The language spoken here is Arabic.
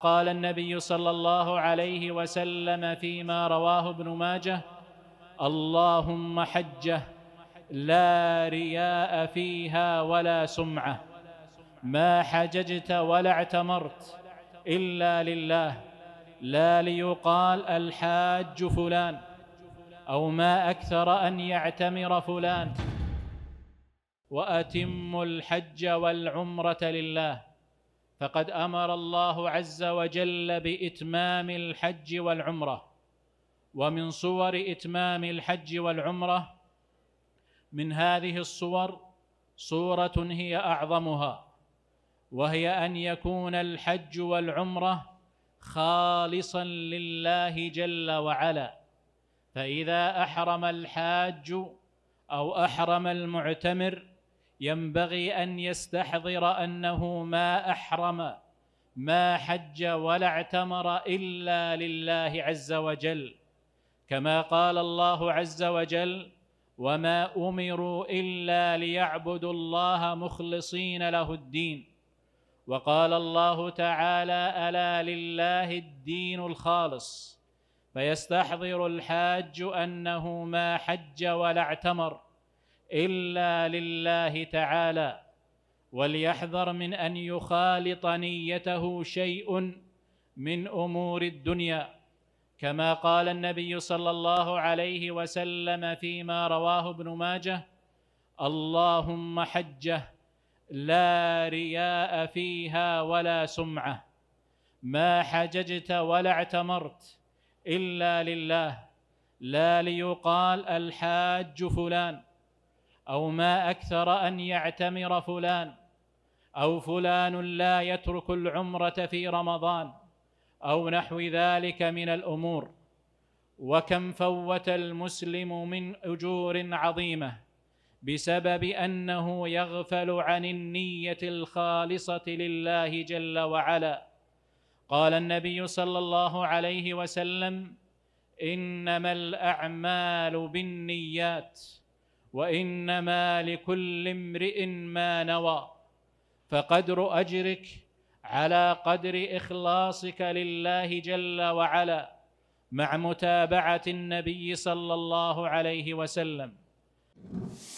قال النبي صلى الله عليه وسلم فيما رواه ابن ماجه اللهم حجه لا رياء فيها ولا سمعه ما حججت ولا اعتمرت الا لله لا ليقال الحاج فلان او ما اكثر ان يعتمر فلان واتم الحج والعمره لله فقد امر الله عز وجل باتمام الحج والعمره ومن صور اتمام الحج والعمره من هذه الصور صوره هي اعظمها وهي ان يكون الحج والعمره خالصا لله جل وعلا فاذا احرم الحاج او احرم المعتمر ينبغي أن يستحضر أنه ما أحرم ما حج ولا اعتمر إلا لله عز وجل كما قال الله عز وجل وما أمروا إلا ليعبدوا الله مخلصين له الدين وقال الله تعالى ألا لله الدين الخالص فيستحضر الحاج أنه ما حج ولا اعتمر الا لله تعالى وليحذر من ان يخالط نيته شيء من امور الدنيا كما قال النبي صلى الله عليه وسلم فيما رواه ابن ماجه اللهم حجه لا رياء فيها ولا سمعه ما حججت ولا اعتمرت الا لله لا ليقال الحاج فلان أو ما أكثر أن يعتمر فلان أو فلان لا يترك العمرة في رمضان أو نحو ذلك من الأمور وكم فوت المسلم من أجور عظيمة بسبب أنه يغفل عن النية الخالصة لله جل وعلا قال النبي صلى الله عليه وسلم إنما الأعمال بالنيات وانما لكل امرئ ما نوى فقدر اجرك على قدر اخلاصك لله جل وعلا مع متابعه النبي صلى الله عليه وسلم